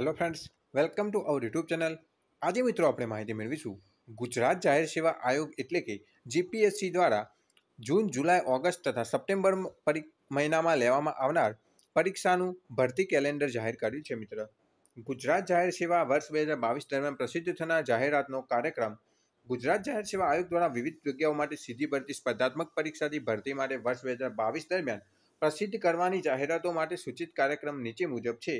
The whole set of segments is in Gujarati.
hello friends welcome to our YouTube channel આજે મિત્રો આપણે માહિતી મેળવીશું ગુજરાત જાહેર સેવા આયોગ એટલે કે જીપીએસસી દ્વારા જૂન જુલાઈ ઓગસ્ટ તથા સપ્ટેમ્બર પરી મહિનામાં લેવામાં આવનાર પરીક્ષાનું ભરતી કેલેન્ડર જાહેર કર્યું છે મિત્ર ગુજરાત જાહેર સેવા વર્ષ બે હજાર બાવીસ દરમિયાન પ્રસિદ્ધ થનાર જાહેરાતનો કાર્યક્રમ ગુજરાત જાહેર સેવા આયોગ દ્વારા વિવિધ જગ્યાઓ માટે સીધી ભરતી સ્પર્ધાત્મક પરીક્ષાથી ભરતી માટે વર્ષ બે હજાર બાવીસ દરમિયાન પ્રસિદ્ધ કરવાની જાહેરાતો માટે સૂચિત કાર્યક્રમ નીચે મુજબ છે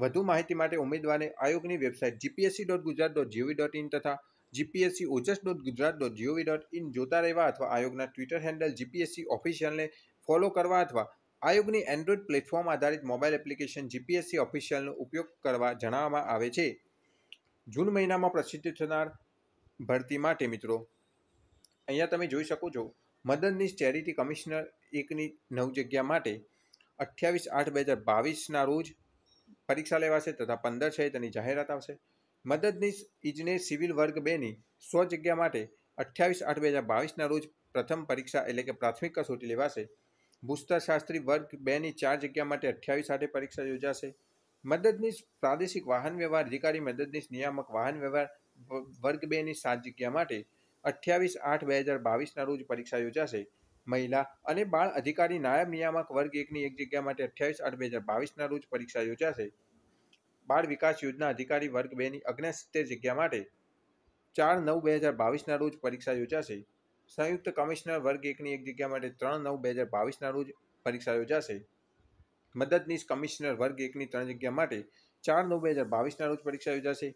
વધુ માહિતી માટે ઉમેદવારે આયોગની website GPSC dot Gujarat dot gov dot in તથા GPSC OJAS dot Gujarat dot gov dot in જોતા રહેવા અથવા આયોગના ટ્વિટર હેન્ડલ જીપીએસસી ઓફિશિયલને ફોલો કરવા અથવા આયોગની એન્ડ્રોઇડ પ્લેટફોર્મ આધારિત મોબાઈલ એપ્લિકેશન જીપીએસસી ઓફિશિયલનો ઉપયોગ કરવા જણાવવામાં આવે છે જૂન મહિનામાં પ્રસિદ્ધ થનાર ભરતી માટે મિત્રો અહીંયા તમે જોઈ શકો છો મદદનીશ ચેરિટી કમિશનર એકની નવ જગ્યા માટે અઠ્યાવીસ આઠ બે હજાર બાવીસના રોજ પરીક્ષા લેવાશે તથા પંદર છે તેની જાહેરાત આવશે મદદનીશ ઇજનેર સિવિલ વર્ગ બેની સો જગ્યા માટે અઠ્યાવીસ આઠ બે હજાર બાવીસના રોજ પ્રથમ પરીક્ષા એટલે કે પ્રાથમિક કસોટી લેવાશે ભૂસ્તરશાસ્ત્રી વર્ગ બેની ચાર જગ્યા માટે અઠ્યાવીસ આઠે પરીક્ષા યોજાશે મદદનીશ પ્રાદેશિક વાહન વ્યવહાર અધિકારી મદદનીશ નિયામક વાહન વ્યવહાર વર્ગ બેની સાત જગ્યા માટે અઠ્યાવીસ આઠ બે હજાર બાવીસના રોજ પરીક્ષા યોજાશે મહિલા અને બાળ અધિકારી નાયબ નિયામક વર્ગ એકની એક જગ્યા માટે અઠ્યાવીસ આઠ બે હજાર બાવીસના રોજ પરીક્ષા યોજાશે બાળ વિકાસ યોજના અધિકારી વર્ગ બેની અગ્નેસિત્તેર જગ્યા માટે ચાર નવ બે હજાર બાવીસના રોજ પરીક્ષા યોજાશે સંયુક્ત કમિશનર વર્ગ એકની એક જગ્યા માટે ત્રણ નવ બે હજાર બાવીસના રોજ પરીક્ષા યોજાશે મદદનીશ કમિશનર વર્ગ એકની ત્રણ જગ્યા માટે ચાર નવ બે હજાર બાવીસના રોજ પરીક્ષા યોજાશે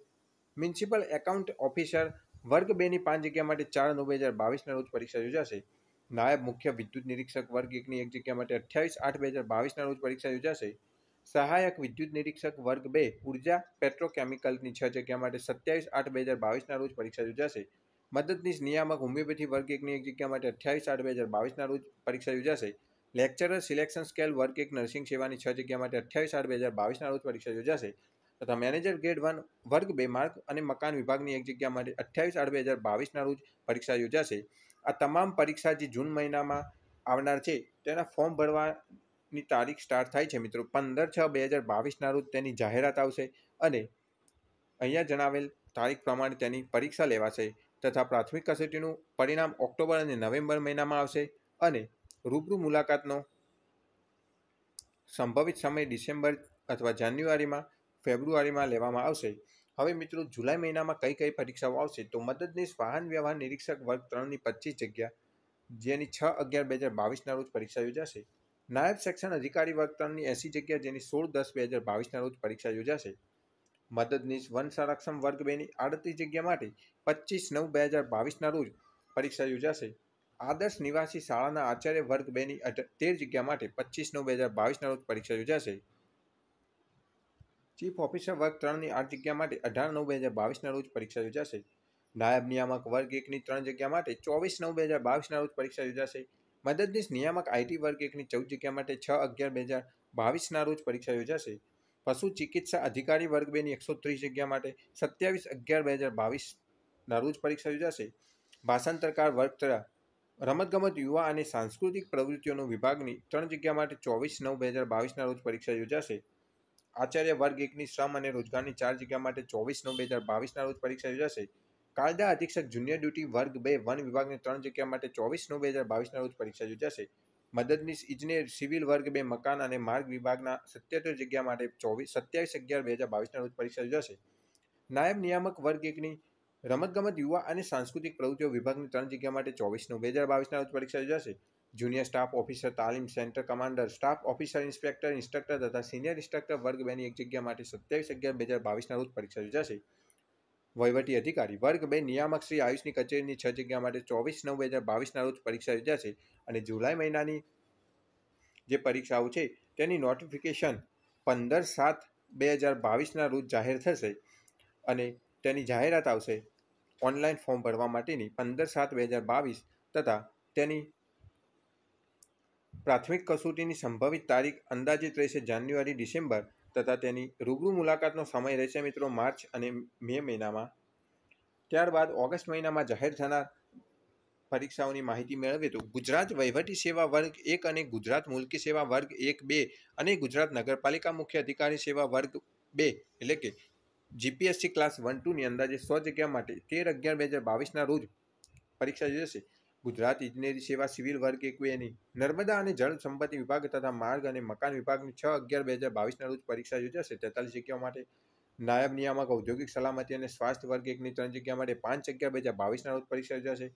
મ્યુનિસિપલ એકાઉન્ટ ઓફિસર વર્ગ બેની પાંચ જગ્યા માટે ચાર નવ બે હજાર બાવીસના રોજ પરીક્ષા યોજાશે નાયબ મુખ્ય વિદ્યુત નિરીક્ષક વર્ગ એકની એક જગ્યા માટે અઠ્યાવીસ આઠ બે હજાર બાવીસના રોજ પરીક્ષા યોજાશે સહાયક વિદ્યુત નિરીક્ષક વર્ગ બે ઉર્જા પેટ્રોકેમિકલની છ જગ્યા માટે સત્યાવીસ આઠ બે હજાર બાવીસના રોજ પરીક્ષા યોજાશે મદદનીશ નિયામક હોમિયોપેથી વર્ગ એકની એક જગ્યા માટે અઠ્યાવીસ આઠ બે હજાર બાવીસના રોજ પરીક્ષા યોજાશે લેક્ચરર સિલેક્શન સ્કેલ વર્ગ એક નર્સિંગ સેવાની છ જગ્યા માટે અઠ્યાવીસ આઠ બે હજાર બાવીસના રોજ પરીક્ષા યોજાશે તથા મેનેજર ગ્રેડ વન વર્ગ બે માર્ક અને મકાન વિભાગની એક જગ્યા માટે અઠ્યાવીસ આઠ બે હજાર બાવીસના રોજ પરીક્ષા યોજાશે આ તમામ પરીક્ષા જે જૂન મહિનામાં આવનાર છે તેના ફોર્મ ભરવા ની તારીખ સ્ટાર્ટ થાય છે મિત્રો પંદર છ બે હજાર બાવીસના રોજ તેની જાહેરાત આવશે અને અહીંયા જણાવેલ તારીખ પ્રમાણે તેની પરીક્ષા લેવાશે તથા પ્રાથમિક કસોટીનું પરિણામ ઓક્ટોબર અને નવેમ્બર મહિનામાં આવશે અને રૂબરૂ મુલાકાતનો સંભવિત સમય ડિસેમ્બર અથવા જાન્યુઆરીમાં ફેબ્રુઆરીમાં લેવામાં આવશે હવે મિત્રો જુલાઈ મહિનામાં કઈ કઈ પરીક્ષાઓ આવશે તો મદદનીશ વાહન વ્યવહાર નિરીક્ષક વર્ગ ત્રણની પચીસ જગ્યા જેની છ અગિયાર બે હજાર બાવીસના રોજ પરીક્ષા યોજાશે નાયબ સેક્શન અધિકારી વર્તનની એસી જગ્યા જેની સોળ દસ બે હજાર બાવીસના રોજ પરીક્ષા યોજાશે મદદનીશ વન સંરક્ષણ વર્ગ બેની આડત્રીસ જગ્યા માટે પચીસ નવ બે હજાર બાવીસના રોજ પરીક્ષા યોજાશે આદર્શ નિવાસી શાળાના આચાર્ય વર્ગ બેની તેર જગ્યા માટે પચીસ નવ બે હજાર બાવીસના રોજ પરીક્ષા યોજાશે ચીફ ઓફિસર વર્ગ ત્રણની આઠ જગ્યા માટે અઢાર નવ બે હજાર બાવીસના રોજ પરીક્ષા યોજાશે નાયબ નિયામક વર્ગ એકની ત્રણ જગ્યા માટે ચોવીસ નવ બે હજાર બાવીસના રોજ પરીક્ષા યોજાશે મદદનીશ નિયામક આઈટી વર્ગ એકની ચૌદ જગ્યા માટે છ અગિયાર બે હજાર બાવીસના રોજ પરીક્ષા યોજાશે પશુ ચિકિત્સા અધિકારી વર્ગ બેની એકસો ત્રીસ જગ્યા માટે સત્યાવીસ અગિયાર બે હજાર બાવીસના રોજ પરીક્ષા યોજાશે ભાષાંતરકાર વર્ગ તરા રમતગમત યુવા અને સાંસ્કૃતિક પ્રવૃત્તિઓનો વિભાગની ત્રણ જગ્યા માટે ચોવીસ નવ બે હજાર બાવીસના રોજ પરીક્ષા યોજાશે આચાર્ય વર્ગ એકની શ્રમ અને રોજગારની ચાર જગ્યા માટે ચોવીસ નવ બે હજાર બાવીસના રોજ પરીક્ષા યોજાશે કાયદા અધિક્ષક જુનિયર ડ્યુટી વર્ગ બે વન વિભાગની ત્રણ જગ્યા માટે ચોવીસ નવ બે હજાર બાવીસના રોજ પરીક્ષા યોજાશે મદદનીશ ઇજનેર સિવિલ વર્ગ બે મકાન અને માર્ગ વિભાગના સત્યોતેર જગ્યા માટે ચોવીસ સત્યાવીસ અગિયાર બે હજાર બાવીસના રોજ પરીક્ષા યોજાશે નાયબ નિયામક વર્ગ એકની રમતગમત યુવા અને સાંસ્કૃતિક પ્રવૃત્તિઓ વિભાગની ત્રણ જગ્યા માટે ચોવીસ નવ બે હજાર બાવીસના રોજ પરીક્ષા યોજાશે જુનિયર સ્ટાફ ઓફિસર તાલીમ centre commander staff officer inspector instructor તથા સિનિયર ઇન્સ્ટ્રક્ટર વર્ગ બેની એક જગ્યા માટે સત્યાવીસ અગિયાર બે હજાર બાવીસના રોજ પરીક્ષા યોજાશે વહીવટી અધિકારી વર્ગ બે નિયામક શ્રી આયુષની કચેરીની છ જગ્યા માટે ચોવીસ નવ બે હજાર બાવીસના રોજ પરીક્ષા યોજાશે અને જુલાઈ મહિનાની જે પરીક્ષાઓ છે તેની નોટિફિકેશન પંદર સાત બે હજાર બાવીસના રોજ જાહેર થશે અને તેની જાહેરાત આવશે ઓનલાઈન ફોર્મ ભરવા માટેની પંદર સાત બે હજાર બાવીસ તથા તેની પ્રાથમિક કસોટીની સંભવિત તારીખ અંદાજિત રહેશે જાન્યુઆરી ડિસેમ્બર તથા તેની રૂબરૂ મુલાકાતનો સમય રહેશે મિત્રો માર્ચ અને મે મહિનામાં ત્યારબાદ ઓગસ્ટ મહિનામાં જાહેર થનાર પરીક્ષાઓની માહિતી મેળવીએ તો ગુજરાત વહીવટી સેવા વર્ગ એક અને ગુજરાત મુલકી સેવા વર્ગ એક બે અને ગુજરાત નગરપાલિકા મુખ્ય અધિકારી સેવા વર્ગ બે એટલે કે જીપીએસસી ક્લાસ વન ટુની અંદાજે સો જગ્યા માટે તેર અગિયાર બે હજાર બાવીસના રોજ પરીક્ષા યોજાશે ગુજરાત ઇજનેરી સેવા સિવિલ વર્ગ એકવેની નર્મદા અને જળ સંપત્તિ વિભાગ તથા માર્ગ અને મકાન વિભાગની છ અગિયાર બે હજાર બાવીસના રોજ પરીક્ષા યોજાશે તેતાલીસ જગ્યાઓ માટે નાયબ નિયામક ઔદ્યોગિક સલામતી અને સ્વાસ્થ્ય વર્ગ એકની ત્રણ જગ્યા માટે પાંચ અગિયાર બે હજાર બાવીસના રોજ પરીક્ષા યોજાશે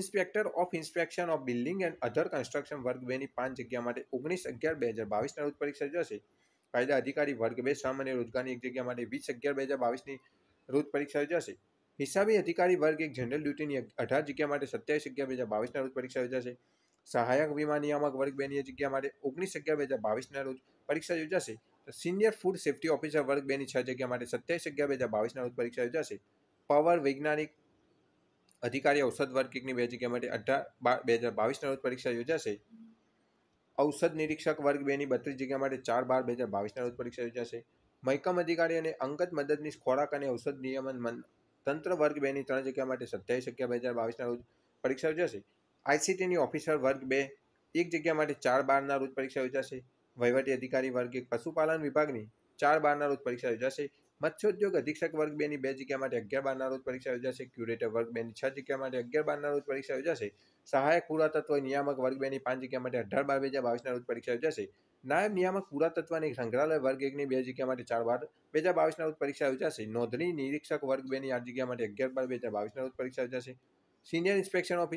inspector of inspection of building and other construction વર્ગ બેની પાંચ જગ્યા માટે ઓગણીસ અગિયાર બે હજાર બાવીસના રોજ પરીક્ષા યોજાશે કાયદા અધિકારી વર્ગ બે સામાન્ય રોજગારની એક જગ્યા માટે વીસ અગિયાર બે હજાર બાવીસની રોજ પરીક્ષા યોજાશે હિસાબી અધિકારી વર્ગ એક જનરલ ડ્યુટીની અઢાર જગ્યા માટે સત્યાવીસ જગ્યા બે હજાર બાવીસના રોજ પરીક્ષા યોજાશે સહાયક વીમા નિયામક વર્ગ બેની જગ્યા માટે ઓગણીસ જગ્યા બે હજાર બાવીસના રોજ પરીક્ષા યોજાશે સિનિયર ફૂડ સેફ્ટી ઓફિસર વર્ગ બેની છ જગ્યા માટે સત્યાવીસ જગ્યા બે હજાર બાવીસના રોજ પરીક્ષા યોજાશે પવર વૈજ્ઞાનિક અધિકારી ઔષધ વર્ગ એકની બે જગ્યા માટે અઢાર બે હજાર બાવીસના રોજ પરીક્ષા યોજાશે ઔષધ નિરીક્ષક વર્ગ બેની બત્રીસ જગ્યા માટે ચાર બાર બે હજાર બાવીસના રોજ પરીક્ષા યોજાશે મહેકમ અધિકારી અને અંગત મદદની ખોરાક અને ઔષધ નિયમન તંત્ર વર્ગ બેની ત્રણ જગ્યા માટે સત્યાવીસ જગ્યા બે હજાર બાવીસના રોજ પરીક્ષા યોજાશે આઈસીટીની ઓફિસર વર્ગ બે એક જગ્યા માટે ચાર બારના રોજ પરીક્ષા યોજાશે વહીવટી અધિકારી વર્ગ એક પશુપાલન વિભાગની ચાર બારના રોજ પરીક્ષા યોજાશે મત્સ્યોદ્યોગ અધિક્ષક વર્ગ બેની બે જગ્યા માટે અગિયાર બારના રોજ પરીક્ષા યોજાશે ક્યુરેટર વર્ગ બેની છ જગ્યા માટે અગિયાર બારના રોજ પરીક્ષા યોજાશે સહાયક પુરાતત્વ નિયામક વર્ગ બેની પાંચ જગ્યા માટે અઢાર બાર બે હજાર બાવીસના રોજ પરીક્ષા યોજાશે નાયબ નિયામક પુરાતત્વની સંગ્રહાલય વર્ગ એકની બે જગ્યા માટે ચાર બાર બે હજાર બાવીસના રોજ પરીક્ષા યોજાશે નોંધણી નિરીક્ષક વર્ગ બેની આઠ જગ્યા માટે અગિયાર બાર બે હજાર બાવીસના રોજ પરીક્ષા યોજાશે senior inspection of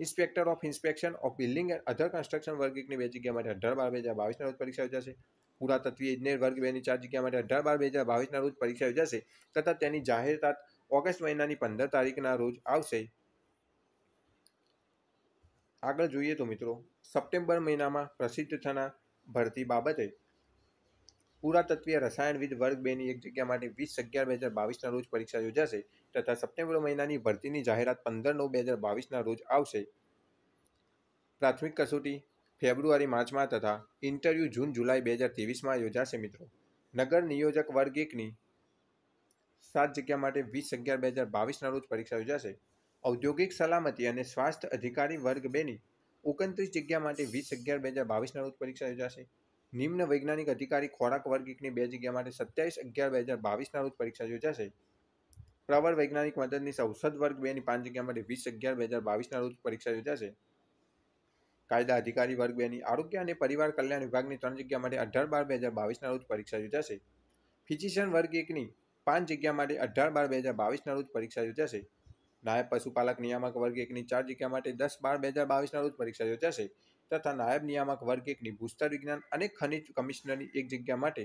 inspector of inspection of building and other construction વર્ગ એકની બે જગ્યા માટે અઢાર બાર બે હજાર બાવીસના રોજ પરીક્ષા યોજાશે પુરાતત્વીય ઇજનેર વર્ગ બેની ચાર જગ્યા માટે અઢાર બાર બે હજાર બાવીસના રોજ પરીક્ષા યોજાશે તથા તેની જાહેરાત ઓગસ્ટ મહિનાની પંદર તારીખના રોજ આવશે આગળ જોઈએ તો મિત્રો સપ્ટેમ્બર મહિનામાં પ્રસિદ્ધ થનાર ભરતી બાબતે પુરાતત્વીય રસાયણવિદ વર્ગ બેની એક જગ્યા માટે વીસ અગિયાર બે હજાર બાવીસના રોજ પરીક્ષા યોજાશે તથા સપ્ટેમ્બર મહિનાની ભરતીની જાહેરાત પંદર નવ બે હજાર બાવીસના રોજ આવશે પ્રાથમિક કસોટી ફેબ્રુઆરી માર્ચમાં તથા ઇન્ટરવ્યૂ જૂન જુલાઈ બે હજાર ત્રેવીસમાં યોજાશે મિત્રો નગર નિયોજક વર્ગ એકની સાત જગ્યા માટે વીસ અગિયાર બે હજાર બાવીસના રોજ પરીક્ષા યોજાશે ઔદ્યોગિક સલામતી અને સ્વાસ્થ્ય અધિકારી વર્ગ બેની ઓગણત્રીસ જગ્યા માટે વીસ અગિયાર બે હજાર બાવીસના રોજ પરીક્ષા યોજાશે નિમ્ન વૈજ્ઞાનિક અધિકારી ખોરાક વર્ગ એકની બે જગ્યા માટે સત્યાવીસ અગિયાર બે હજાર બાવીસના રોજ પરીક્ષા યોજાશે પ્રવર વૈજ્ઞાનિક મદદની ઔષધ વર્ગ બેની પાંચ જગ્યા માટે વીસ અગિયાર બે હજાર બાવીસના રોજ પરીક્ષા યોજાશે કાયદા અધિકારી વર્ગ બેની આરોગ્ય અને પરિવાર કલ્યાણ વિભાગની ત્રણ જગ્યા માટે અઢાર બાર બે હજાર બાવીસના રોજ પરીક્ષા યોજાશે ફિઝિશિયન વર્ગ એકની પાંચ જગ્યા માટે અઢાર બાર બે હજાર બાવીસના રોજ પરીક્ષા યોજાશે નાયબ પશુપાલક નિયામક વર્ગ એકની ચાર જગ્યા માટે દસ બાર બે હજાર બાવીસના રોજ પરીક્ષા યોજાશે તથા નાયબ નિયામક વર્ગ એકની ભૂસ્તર વિજ્ઞાન અને ખનિજ કમિશનરની એક જગ્યા માટે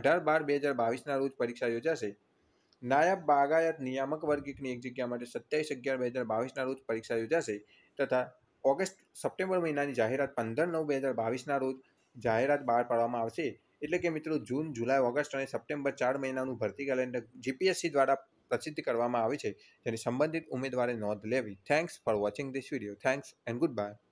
અઢાર બાર બે હજાર બાવીસના રોજ પરીક્ષા યોજાશે નાયબ બાગાયત નિયામક વર્ગની એક જગ્યા માટે સત્યાવીસ અગિયાર બે હજાર બાવીસના રોજ પરીક્ષા યોજાશે તથા ઓગસ્ટ સપ્ટેમ્બર મહિનાની જાહેરાત પંદર નવ બે હજાર બાવીસના રોજ જાહેરાત બહાર પાડવામાં આવશે એટલે કે મિત્રો જૂન જુલાઈ ઓગસ્ટ અને સપ્ટેમ્બર ચાર મહિનાનું ભરતી કેલેન્ડર જીપીએસસી દ્વારા પ્રસિદ્ધ કરવામાં આવ્યું છે જેની સંબંધિત ઉમેદવારે નોંધ લેવી thanks for watching this video thanks and good bye